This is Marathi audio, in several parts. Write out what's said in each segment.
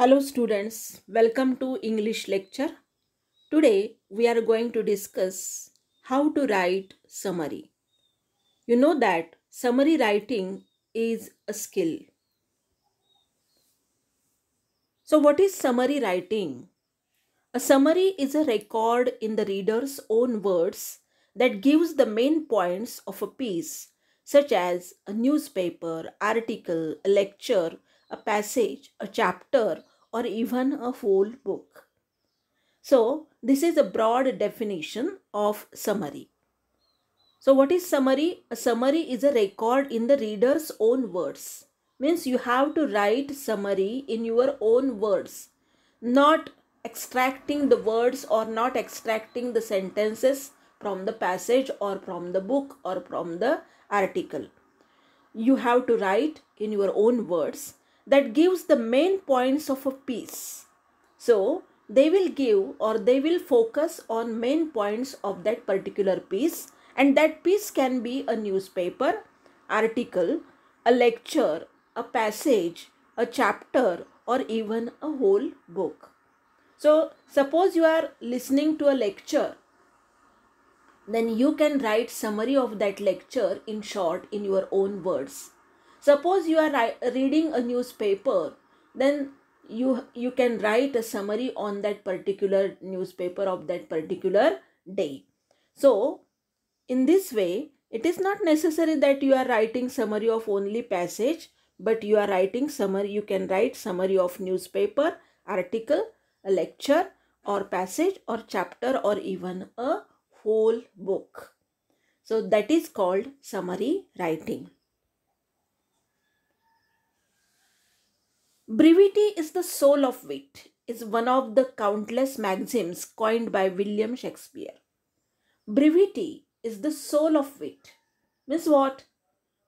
Hello students, welcome to English lecture. Today we are going to discuss how to write summary. You know that summary writing is a skill. So what is summary writing? A summary is a record in the reader's own words that gives the main points of a piece such as a newspaper, article, a lecture, a passage, a chapter, or even a whole book. So, this is a broad definition of summary. So, what is summary? A summary is a record in the reader's own words. Means you have to write summary in your own words, not extracting the words or not extracting the sentences from the passage or from the book or from the article. You have to write in your own words that gives the main points of a piece. So, they will give or they will focus on main points of that particular piece and that piece can be a newspaper, article, a lecture, a passage, a chapter or even a whole book. So, suppose you are listening to a lecture, then you can write summary of that lecture in short in your own words. Suppose you are reading a newspaper, then you you can write a summary on that particular newspaper of that particular day. So in this way, it is not necessary that you are writing summary of only passage, but you are writing summary. You can write summary of newspaper, article, a lecture, or passage or chapter or even a whole book. So that is called summary writing. Brevity is the soul of wit, is one of the countless maxims coined by William Shakespeare. Brevity is the soul of wit. Means what?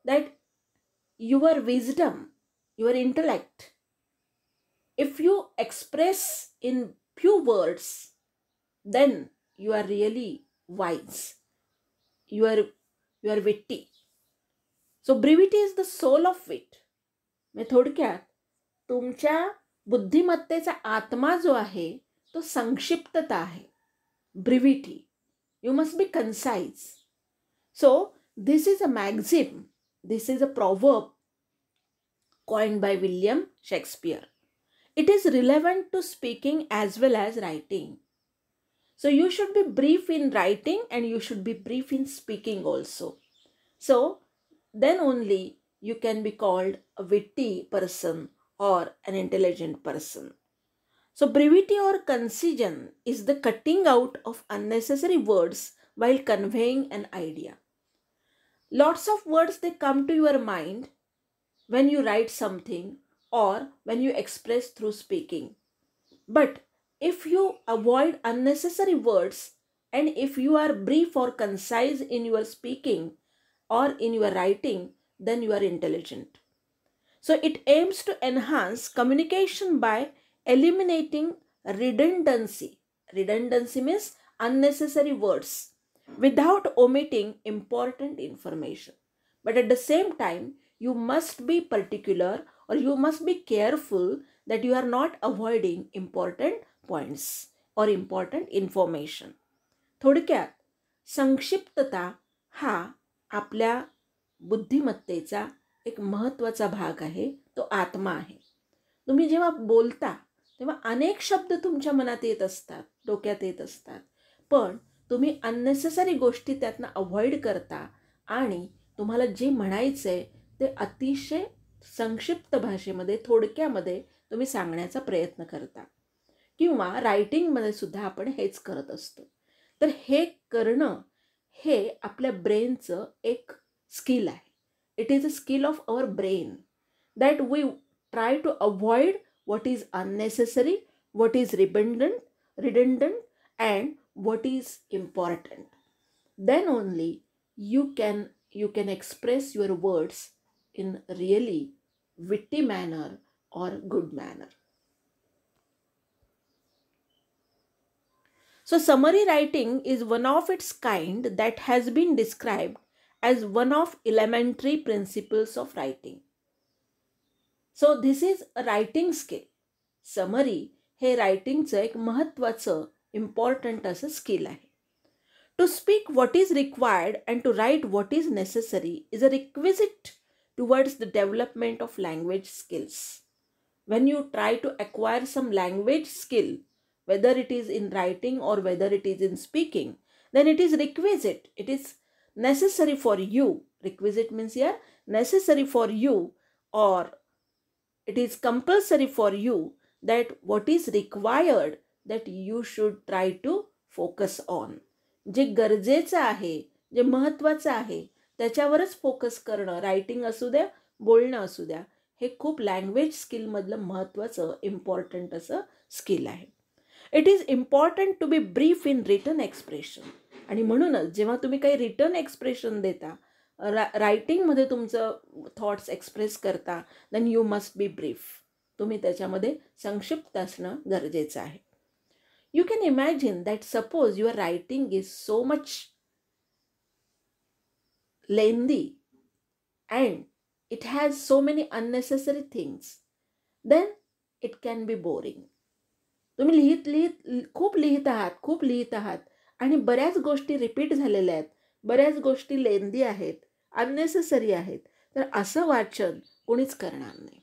That your wisdom, your intellect, if you express in few words, then you are really wise. You are, you are witty. So brevity is the soul of wit. Method क्या तुमच्या बुद्धिमत्तेचा आत्मा जो आहे तो संक्षिप्तता आहे brevity you must be concise so this is a maxim this is a proverb coin by William Shakespeare it is relevant to speaking as well as writing so you should be brief in writing and you should be brief in speaking also so then only you can be called a witty person or an intelligent person. So, brevity or concision is the cutting out of unnecessary words while conveying an idea. Lots of words they come to your mind when you write something or when you express through speaking. But if you avoid unnecessary words and if you are brief or concise in your speaking or in your writing, then you are intelligent. So it aims to enhance communication by eliminating redundancy. Redundancy means unnecessary words without omitting important information. But at the same time, you must be particular or you must be careful that you are not avoiding important points or important information. थोडक्यात संक्षिप्तता हा आपल्या बुद्धिमत्तेचा एक महत्त्वाचा भाग आहे तो आत्मा आहे तुम्ही जेव्हा बोलता तेव्हा अनेक शब्द तुमच्या मनात येत असतात डोक्यात येत असतात पण तुम्ही अननेसेसरी गोष्टी त्यातनं अवॉइड करता आणि तुम्हाला जे म्हणायचं आहे ते अतिशय संक्षिप्त भाषेमध्ये थोडक्यामध्ये तुम्ही सांगण्याचा प्रयत्न करता किंवा रायटिंगमध्ये सुद्धा आपण हेच करत असतो तर हे करणं हे आपल्या ब्रेनचं एक स्किल आहे it is a skill of our brain that we try to avoid what is unnecessary what is redundant redundant and what is important then only you can you can express your words in really witty manner or good manner so summary writing is one of its kind that has been described as one of elementary principles of writing. So this is a writing skill. Summary, Here, writing एक महत्वाचं important as a skill To speak what is required and to write what is necessary is a requisite towards the development of language skills. When you try to acquire some language skill, whether it is in writing or whether it is in speaking, then it is requisite, it is necessary for you requisite means here necessary for you or it is compulsory for you that what is required that you should try to focus on जे गरजेचं आहे जे महत्त्वाचं आहे त्याच्यावरच फोकस करणं रायटिंग असू द्या बोलणं असू द्या हे खूप लँग्वेज स्किलमधलं महत्त्वाचं इम्पॉर्टंट असं स्किल आहे it is important to be brief in written expression आणि म्हणूनच जेव्हा तुम्ही काही रिटर्न एक्सप्रेशन देता रा रायटिंगमध्ये तुमचं थॉट्स एक्सप्रेस करता then you must be brief तुम्ही त्याच्यामध्ये संक्षिप्त असणं गरजेचं आहे you can imagine that suppose your writing is so much lengthy and it has so many unnecessary things then it can be boring तुम्ही लिहित लिहित खूप लिहित आहात खूप लिहित आहात आणि बऱ्याच गोष्टी रिपीट झालेल्या आहेत बऱ्याच गोष्टी लेंदी आहेत अननेसेसरी आहेत तर असं वाचन कोणीच करणार नाही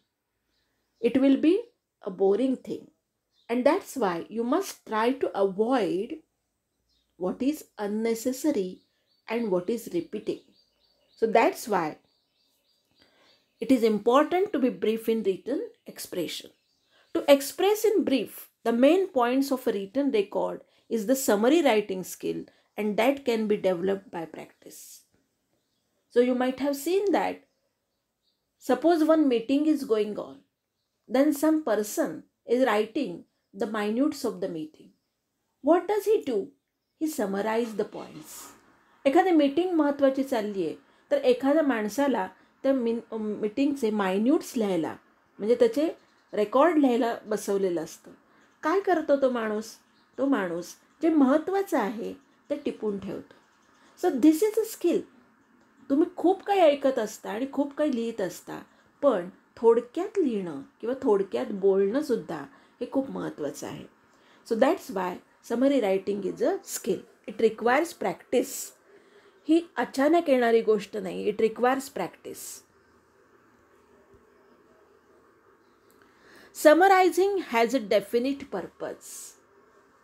it will be a boring thing and that's why you must try to avoid what is unnecessary and what is repeating so that's why it is important to be brief in written expression to express in brief the main points of a written record is the summary writing skill and that can be developed by practice. So you might have seen that suppose one meeting is going on, then some person is writing the minutes of the meeting. What does he do? He summarizes the points. एखादी मीटिंग महत्त्वाची चालली आहे तर एखाद्या माणसाला त्या मिन मिटिंगचे मायन्यूट्स लिहायला म्हणजे त्याचे रेकॉर्ड लिहायला बसवलेलं असतं काय करतो तो माणूस तो माणूस जे महत्त्वाचं आहे ते टिपून ठेवतो so this is a skill तुम्ही खूप काही ऐकत असता आणि खूप काही लिहित असता पण थोडक्यात लिहिणं किंवा थोडक्यात बोलणंसुद्धा हे खूप महत्त्वाचं आहे so that's why summary writing is a skill it requires practice ही अचानक येणारी गोष्ट नाही it requires practice summarizing has a definite purpose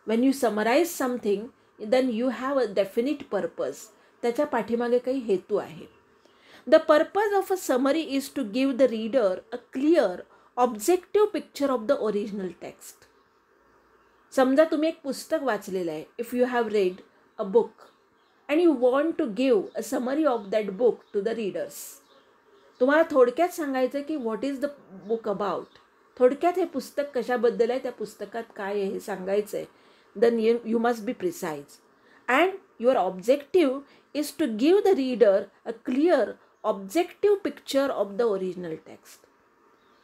when you summarize something then you have a definite purpose त्याच्या पाठीमागे काही हेतू आहे the purpose of a summary is to give the reader a clear objective picture of the original text समजा तुम्ही एक पुस्तक वाचलेलं आहे if you have red a book and you want to give a summary of that book to the readers तुम्हाला थोडक्यात सांगायचं की what is the book about थोडक्यात हे पुस्तक कशाबद्दल आहे त्या पुस्तकात काय आहे हे सांगायचं आहे then you, you must be precise. And your objective is to give the reader a clear, objective picture of the original text.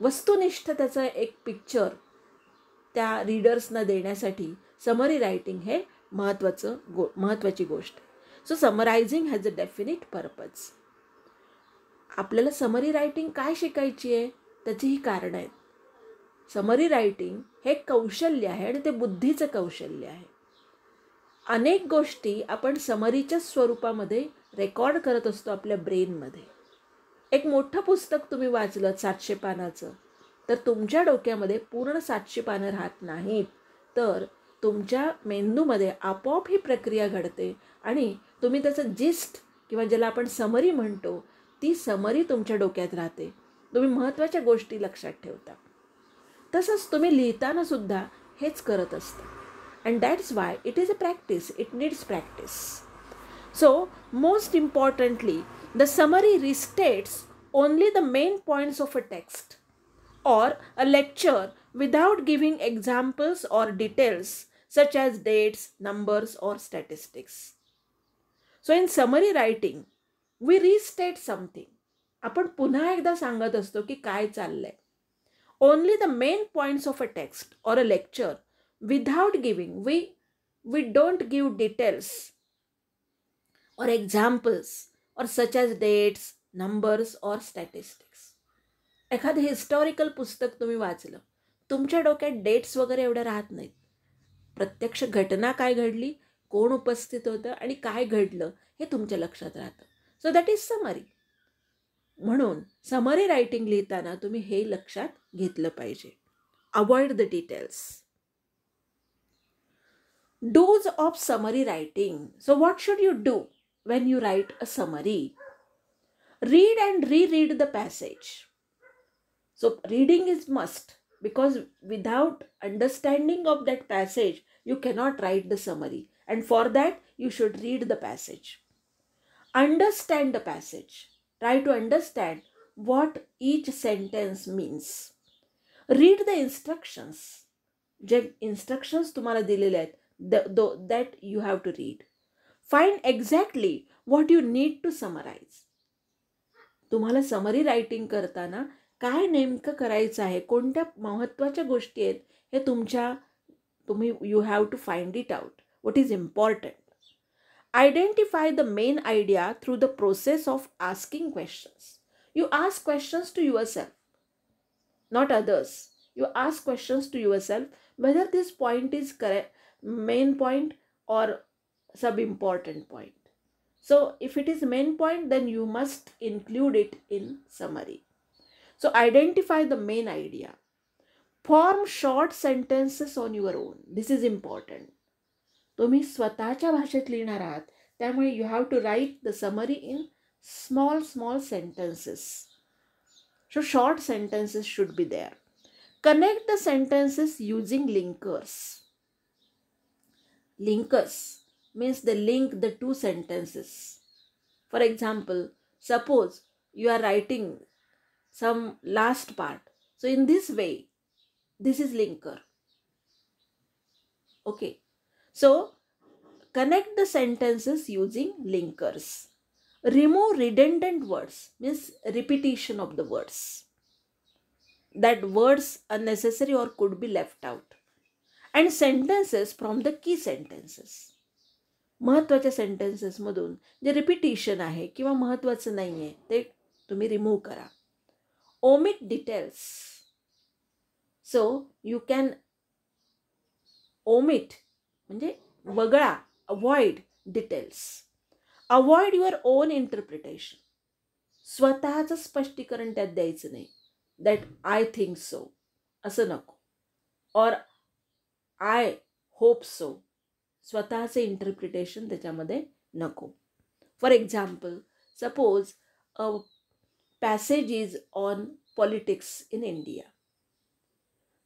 वस्तुनिष्ठ त्याचं एक पिक्चर त्या रीडर्सना देण्यासाठी समरी रायटिंग हे महत्त्वाचं गो महत्त्वाची गोष्ट so summarizing has a definite purpose आपल्याला समरी रायटिंग काय शिकायची आहे त्याचीही कारणं आहेत समरी रायटिंग हे कौशल्य आहे आणि ते बुद्धीचं कौशल्य आहे अनेक गोष्टी आपण समरीच्या स्वरूपामध्ये रेकॉर्ड करत असतो आपल्या ब्रेनमध्ये एक मोठं पुस्तक तुम्ही वाचलं सातशे पानाचं तर तुमच्या डोक्यामध्ये पूर्ण सातशे पानं राहत नाहीत तर तुमच्या मेंदूमध्ये आपोआप ही प्रक्रिया घडते आणि तुम्ही त्याचं जिस्ट किंवा ज्याला आपण समरी म्हणतो ती समरी तुमच्या डोक्यात राहते तुम्ही महत्त्वाच्या गोष्टी लक्षात ठेवता तसंच तुम्ही लिहिताना सुद्धा हेच करत असता and that's why it is a practice it needs practice so most importantly the summary restates only the main points of a text or a lecture without giving examples or details such as dates numbers or statistics so in summary writing we restate something आपण पुन्हा एकदा सांगत असतो की काय चाललंय only the main points of a text or a lecture without giving we we don't give details or examples or such as dates numbers or statistics एखादं हिस्टॉरिकल पुस्तक तुम्ही वाचलं तुमच्या डोक्यात डेट्स वगैरे एवढ्या राहत नाहीत प्रत्यक्ष घटना काय घडली कोण उपस्थित होतं आणि काय घडलं हे तुमच्या लक्षात राहतं सो दॅट इज समरी म्हणून समरी रायटिंग लिहिताना तुम्ही हे लक्षात घेतलं पाहिजे avoid the details dos of summary writing so what should you do when you write a summary read and reread the passage so reading is must because without understanding of that passage you cannot write the summary and for that you should read the passage understand the passage try to understand what each sentence means read the instructions जे इन्स्ट्रक्शन्स तुम्हाला दिलेले आहेत the though that you have to read find exactly what you need to summarize तुम्हाला समरी रायटिंग करताना काय नेमकं करायचं आहे कोणत्या महत्त्वाच्या गोष्टी आहेत हे तुमच्या तुम्ही you have to find it out what is important identify the main idea through the process of asking questions you ask questions to your self not others. You ask questions to yourself whether this point is correct, main point or sub important point. So if it is main point, then you must include it in summary. So identify the main idea. Form short sentences on your own. This is important. तुम्ही स्वतःच्या भाषेत लिहिणार आहात त्यामुळे you have to write the summary in small small sentences so short sentences should be there. Connect the sentences using linkers. Linkers means they link the two sentences. For example, suppose you are writing some last part. So in this way, this is linker. Okay. So connect the sentences using linkers. remove redundant words means repetition of the words that words unnecessary or could be left out and sentences from the key sentences महत्त्वाच्या सेंटेन्सेसमधून जे repetition आहे किंवा महत्त्वाचं नाही आहे ते तुम्ही रिमूव्ह करा omit details so you can omit म्हणजे वगळा avoid details avoid your own interpretation स्वतःचं स्पष्टीकरण त्यात द्यायचं नाही दॅट आय थिंक सो असं नको और आय होप सो स्वतःचे इंटरप्रिटेशन त्याच्यामध्ये नको for example suppose a passage is on politics in India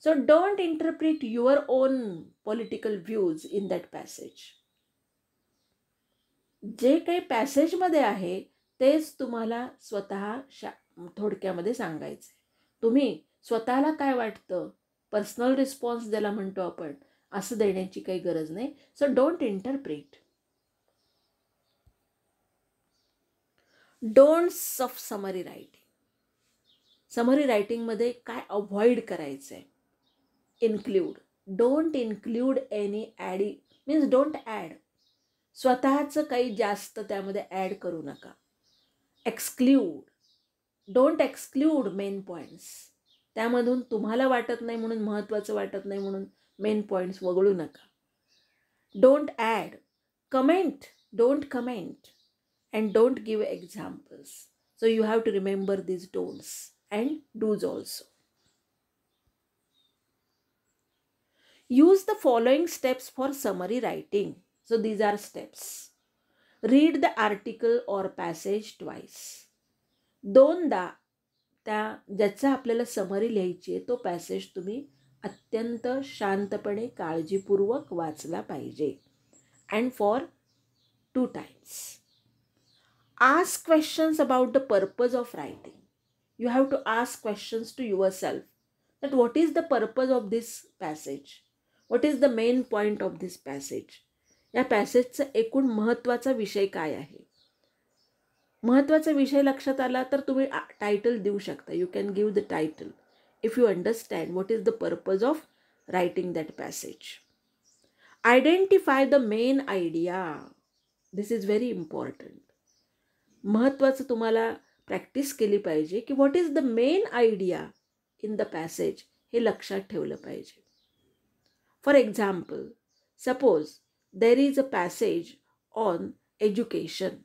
so don't interpret your own political views in that passage जे काही पॅसेजमध्ये आहे तेच तुम्हाला स्वतः शा थोडक्यामध्ये सांगायचं तुम्ही स्वतःला काय वाटतं पर्सनल रिस्पॉन्स द्यायला म्हणतो आपण असं देण्याची काही गरज नाही सो डोंट इंटरप्रिट डोंट सफ समरी रायटिंग समरी रायटिंगमध्ये काय अवॉइड करायचं आहे इन्क्ल्यूड डोंट इन्क्ल्यूड एनी ॲडी मीन्स डोंट ॲड स्वतःचं काही जास्त त्यामध्ये ॲड करू नका exclude don't exclude main points त्यामधून तुम्हाला वाटत नाही म्हणून महत्त्वाचं वाटत नाही म्हणून मेन पॉईंट्स वगळू नका don't add comment don't comment and don't give examples so you have to remember these don'ts and dos also use the following steps for summary writing So these are steps. Read the article or passage twice. दोनदा त्या ज्याचा आपल्याला समरी लिहायची आहे तो पॅसेज तुम्ही अत्यंत शांतपणे काळजीपूर्वक वाचला पाहिजे and for two times ask questions about the purpose of writing you have to ask questions to your self that what is the purpose of this passage what is the main point of this passage या पॅसेजचा एकूण महत्त्वाचा विषय काय आहे महत्त्वाचा विषय लक्षात आला तर तुम्ही टायटल देऊ शकता you can give the title if you understand what is the purpose of writing that passage identify the main idea this is very important महत्त्वाचं तुम्हाला प्रॅक्टिस केली पाहिजे की what is the main idea in the passage हे लक्षात ठेवलं पाहिजे for example suppose there is a passage on education.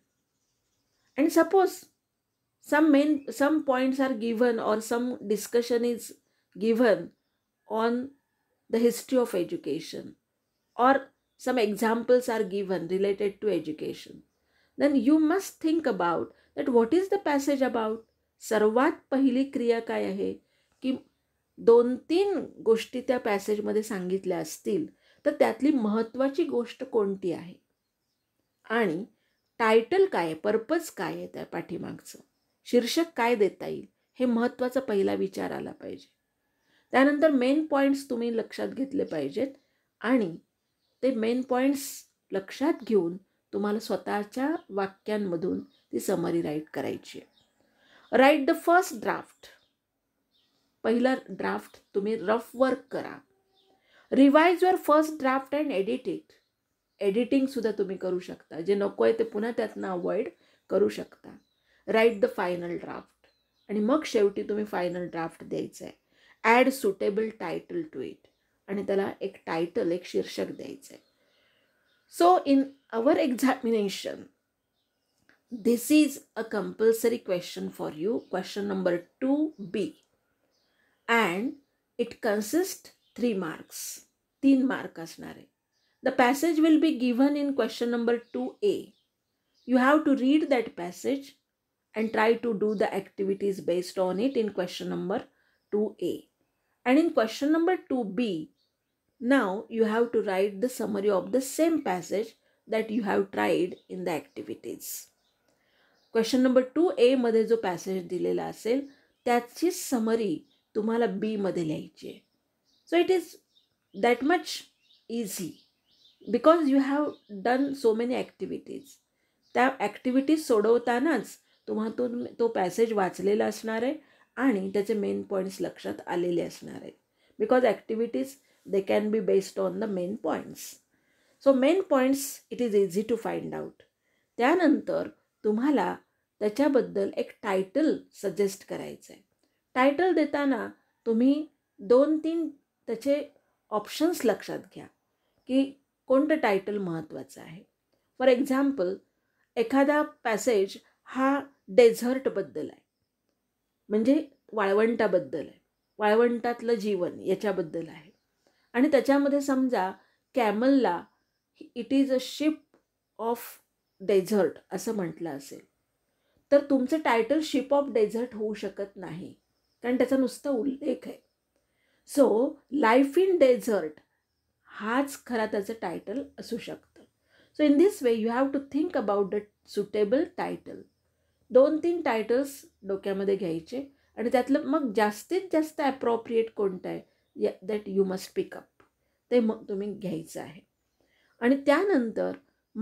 And suppose some main some points are given or some discussion is given on the history of education or some examples are given related to education then you must think about that what is the passage about सर्वात पहिली क्रिया काय आहे की दोन तीन गोष्टी त्या पॅसेजमध्ये सांगितल्या असतील तर त्यातली महत्त्वाची गोष्ट कोणती आहे आणि टायटल काय आहे पर्पज काय आहे त्या पाठीमागचं शीर्षक काय देता येईल हे महत्त्वाचा पहिला विचार आला पाहिजे त्यानंतर मेन पॉईंट्स तुम्ही लक्षात घेतले पाहिजेत आणि ते मेन पॉईंट्स लक्षात घेऊन तुम्हाला स्वतःच्या वाक्यांमधून ती समरी राईट करायची आहे राईट द फर्स्ट ड्राफ्ट पहिला ड्राफ्ट तुम्ही रफ वर्क करा revise your first draft and edit it एडिटिंगसुद्धा तुम्ही करू शकता जे नको आहे ते पुन्हा त्यातनं अवॉइड करू शकता राईट द फायनल ड्राफ्ट आणि मग शेवटी तुम्ही फायनल ड्राफ्ट द्यायचं आहे add suitable title to it आणि त्याला एक टायटल एक शीर्षक द्यायचं आहे so in our examination this is a compulsory question for you question number two B and it consist three marks तीन मार्क असणार आहे the passage will be given in question number two A you have to read that passage and try to do the activities based on it in question number two A and in question number two B नाव you have to write the summary of the same passage that you have tried in the activities question number two एमध्ये जो पॅसेज दिलेला असेल त्याची समरी तुम्हाला बीमध्ये लिहायची आहे so it is that much easy because you have done so many activities त्या ॲक्टिव्हिटीज सोडवतानाच तुम्हा तो तो पॅसेज वाचलेला असणार आहे आणि त्याचे मेन पॉईंट्स लक्षात आलेले असणार आहेत because activities they can be based on the main points so main points it is easy to find out त्यानंतर तुम्हाला त्याच्याबद्दल एक टायटल सजेस्ट करायचं आहे टायटल देताना तुम्ही दोन तीन त्याचे ऑप्शन्स लक्षात घ्या की कोणतं टायटल महत्त्वाचं आहे फॉर एक्झाम्पल एखादा पॅसेज हा डेझर्टबद्दल आहे म्हणजे वाळवंटाबद्दल आहे वाळवंटातलं जीवन याच्याबद्दल आहे आणि त्याच्यामध्ये समजा कॅमलला it is a ship of desert असं म्हटलं असेल तर तुमचं टायटल शिप ऑफ डेझर्ट होऊ शकत नाही कारण त्याचा नुसता उल्लेख आहे सो लाईफ इन डेझर्ट हाच खरा त्याचं टायटल असू शकतं so in this way you have to think about the suitable title दोन तीन टायटल्स डोक्यामध्ये घ्यायचे आणि त्यातलं मग जास्तीत जास्त ॲप्रोप्रिएट कोणतं आहे दॅट यू मस्ट पिकअप ते मग तुम्ही घ्यायचं आहे आणि त्यानंतर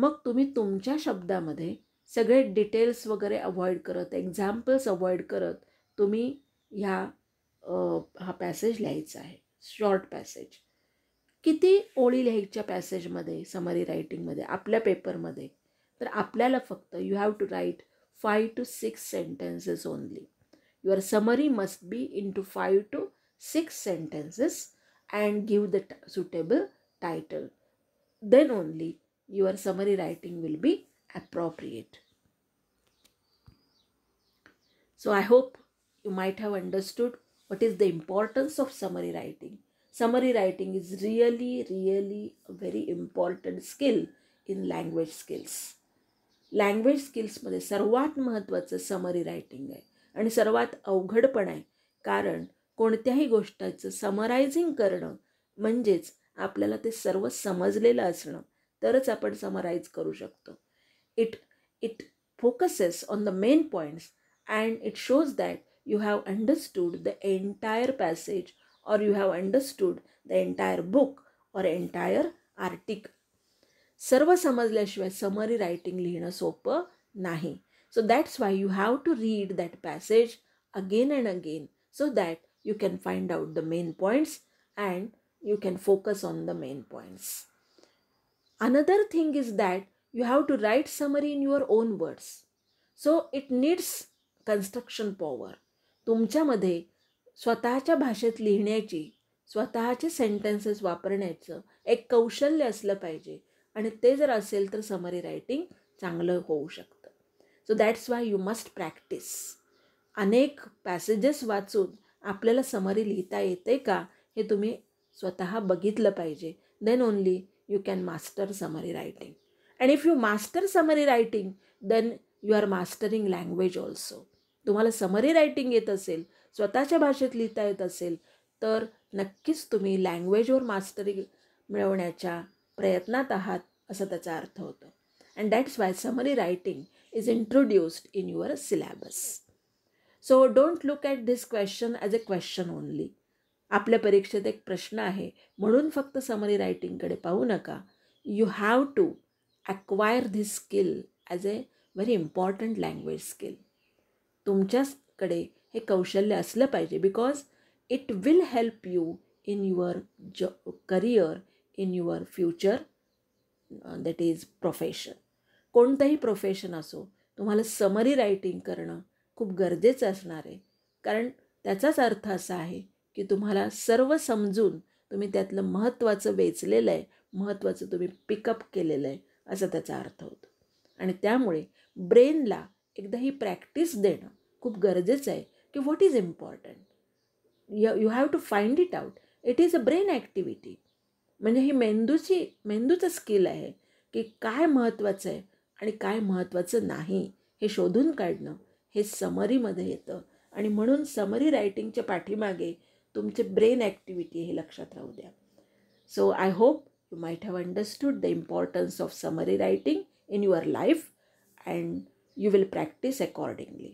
मग तुम्ही तुमच्या शब्दामध्ये सगळे डिटेल्स वगैरे अवॉइड करत एक्झाम्पल्स अवॉइड करत तुम्ही ह्या हा पॅसेज लिहायचा आहे शॉर्ट पॅसेज किती ओळी लिहायच्या पॅसेजमध्ये समरी रायटिंगमध्ये आपल्या पेपरमध्ये तर आपल्याला फक्त you have to write five to six sentences only your summary must be in to five to six sentences and give the suitable title then only your summary writing will be appropriate so I hope you might have understood what is the importance of summary writing summary writing is really really a very important skill इन लँग्वेज स्किल्स लँग्वेज स्किल्समध्ये सर्वात महत्त्वाचं समरी रायटिंग आहे आणि सर्वात अवघड पण आहे कारण कोणत्याही गोष्टाचं समरायझिंग करणं म्हणजेच आपल्याला ते सर्व समजलेलं असणं तरच आपण समराईज करू शकतो it it focuses on the main points and it shows that you have understood the entire passage or you have understood the entire book or entire आर्टिक सर्व समजल्याशिवाय समरी रायटिंग लिहिणं सोपं नाही so that's why you have to read that passage again and again so that you can find out the main points and you can focus on the main points another thing is that you have to write summary in your own words so it needs construction power तुमच्यामध्ये स्वतःच्या भाषेत लिहिण्याची स्वतःचे सेंटेन्सेस वापरण्याचं एक कौशल्य असलं पाहिजे आणि ते जर असेल तर समरी रायटिंग चांगलं होऊ शकतं so that's why you must practice अनेक पॅसेजेस वाचून आपल्याला समरी लिहिता येते का हे तुम्ही स्वतः बघितलं पाहिजे then only you can master summary writing and if you master summary writing then you are mastering language also तुम्हाला समरी रायटिंग येत असेल स्वतःच्या भाषेत लिहिता येत असेल तर नक्कीच तुम्ही लँग्वेजवर मास्टरी मिळवण्याच्या प्रयत्नात आहात असं त्याचा अर्थ होतो and that's why summary writing is introduced in your syllabus so don't look at this question as a question only आपल्या परीक्षेत एक प्रश्न आहे म्हणून फक्त समरी रायटिंगकडे पाहू नका you have to acquire this skill as a very important language skill तुमच्याकडे हे कौशल्य असलं पाहिजे because it will help you in your जॉ career in your future that is profession कोणतंही प्रोफेशन असो तुम्हाला समरी रायटिंग करणं खूप गरजेचं असणार आहे कारण त्याचाच अर्थ असा आहे की तुम्हाला सर्व समजून तुम्ही त्यातलं महत्त्वाचं वेचलेलं आहे महत्त्वाचं तुम्ही पिकअप केलेलं आहे असा त्याचा अर्थ होतो आणि त्यामुळे ब्रेनला एकदा ही प्रॅक्टिस देणं खूप गरजेचं आहे की व्हॉट इज इम्पॉर्टंट य you have to find it out it is a brain activity म्हणजे ही मेंदूची मेंदूचं स्किल आहे की काय महत्त्वाचं आहे आणि काय महत्त्वाचं नाही हे शोधून काढणं हे समरीमध्ये येतं आणि म्हणून समरी रायटिंगच्या पाठीमागे तुमचे ब्रेन ॲक्टिव्हिटी हे लक्षात राहू द्या so I hope you might have understood the importance of summary writing in your life and you will practice accordingly